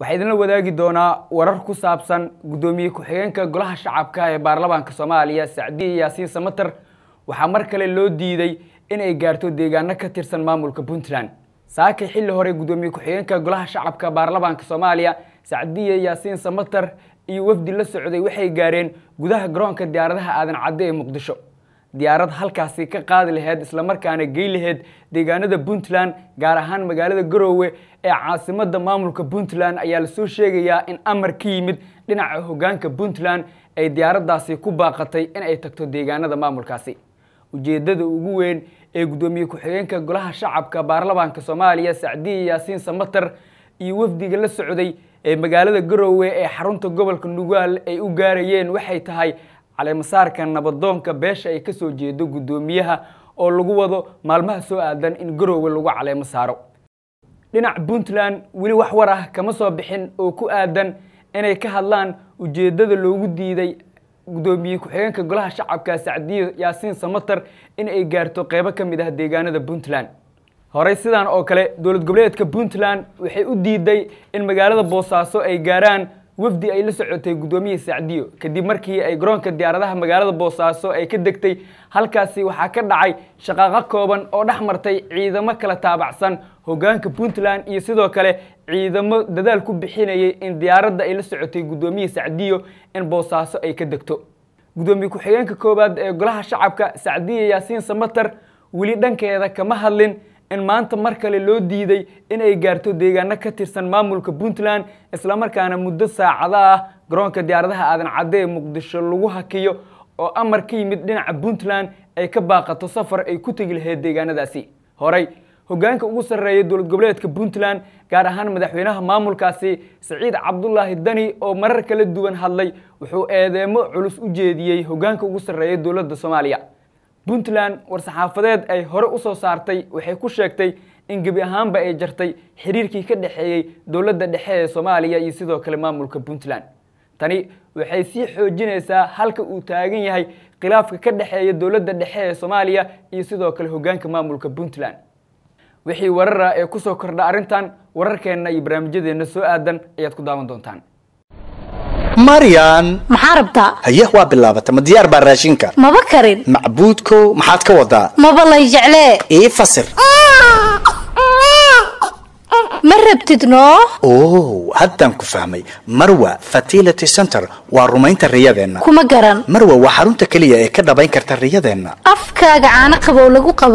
waxaa idinla wadaagi doonaa warar ku saabsan guddoomiye ku-xigeenka golaha shacabka ee baarlamaanka soomaaliya sacdiye yaasiin samater waxaa mar kale loo diiday inay gaarto deegaano ka tirsan maamulka puntland saakay xilli hore guddoomiye ku-xigeenka golaha shacabka baarlamaanka soomaaliya sacdiye yaasiin samater iyo wafdi la socday waxay gaareen gudaha garoonka diyaaradaha aadan cadde ee muqdisho diyaarad halkaasi ka qaadi lahayd islamarkaana gey lahayd deegaanada puntland gaar ahaan magaalada garowe ee caasimada maamulka puntland ayaa lasoo sheegayaa in amar ka yimid dhinaca hogaanka puntland ay diyaaradaasi ku baaqatay in ay tagto deegaanada maamulkaasi ujeedada ugu weyn ee guddoomiye ku-xigeenka golaha shacabka baarlamaanka soomaaliya sacdiya yaasiin samater iyo wafdiga la socday ee magaalada garowe ee xarunta gobolka nugaal ay u gaarayeen waxay tahay caleemasaarka nabadoonka beesha ay kasoo jeedo guddoomiyaha oo lagu wado maalmaha soo aadan in garoowe lagu caleemo dhinac puntland weli wax war ah kama soo bixin oo ku aadan inay ka hadlaan ujeedada loogu diiday guddoomiye ku-xigeenka golaha shacabka sacdiya yaasiin samater in ay gaarto qeybo ka mid ah deegaanada puntland horey sidaan oo kale dowlad goboleedka puntland waxay u diiday in magaalada boosaaso ay gaaraan wafdi ay la socotay guddoomiye sacdiyo kadib markii ay garoonka diyaaradaha magaalada boosaaso ay ka degtay halkaasi waxaa ka dhacay shaqaaqo kooban oo dhex martay ciidamo kala taabacsan hogaanka puntland iyo sidoo kale ciidamo dadaal ku bixinayay in diyaaradda ay la socotay guddoomiye sacdiyo in boosaaso ay ka degto guddoomiye ku-xigeenka koowaad ee golaha shacabka sacdiyo yaasiin samater weli dhankeeda kama hadlin in maanta mar kale loo diiday inay gaarto deegaano ka tirsan maamulka puntland islamarkaana muddo saacada ah garoonka diyaaradaha aadan cadde ee muqdisho lagu hakiyo oo amar ka yimid dhinaca puntland ay ka baaqato safar ay ku tegi lahayd deegaanadaasi horey hogaanka ugu sarreeya dowlad goboleedka puntland gaar ahaan madaxweynaha maamulkaasi saciid cabdulaahi dani oo marar kala duwan hadlay wuxuu eedeemo culus u jeediyey hogaanka ugu sarreeya dowladda soomaaliya puntland war-saxaafadeed ay hore u soo saartay waxay ku sheegtay in gebi ahaanba ay jartay xiriirkii ka dhexeeyey dowladda dhexe ee soomaaliya iyo sidoo kale maamulka puntland tani waxay sii xoojinaysaa halka uu taagan yahay khilaafka ka dhexeeya dowladda dhexe ee soomaaliya iyo sidoo kale hoggaanka maamulka puntland wixii warara ee ku soo kordha arrintan wararkeenna iyo barnaamijyadeenna soo aadan ayaad ku daawan doontaan maryan maxaa rabtaa haye waa bilaabata ma diyaar baa raashinka maba karin macbuudko maxaad ka wadaa maba lay jeclee ii fasir ma rabtid noo haddaan ku fahmay marwa fatility center waa rumaynta riyadeenna kuma garan marwa waa xarunta keliya ee ka dhabayn karta riyadeenna afkaaga caano qabow lagu qabo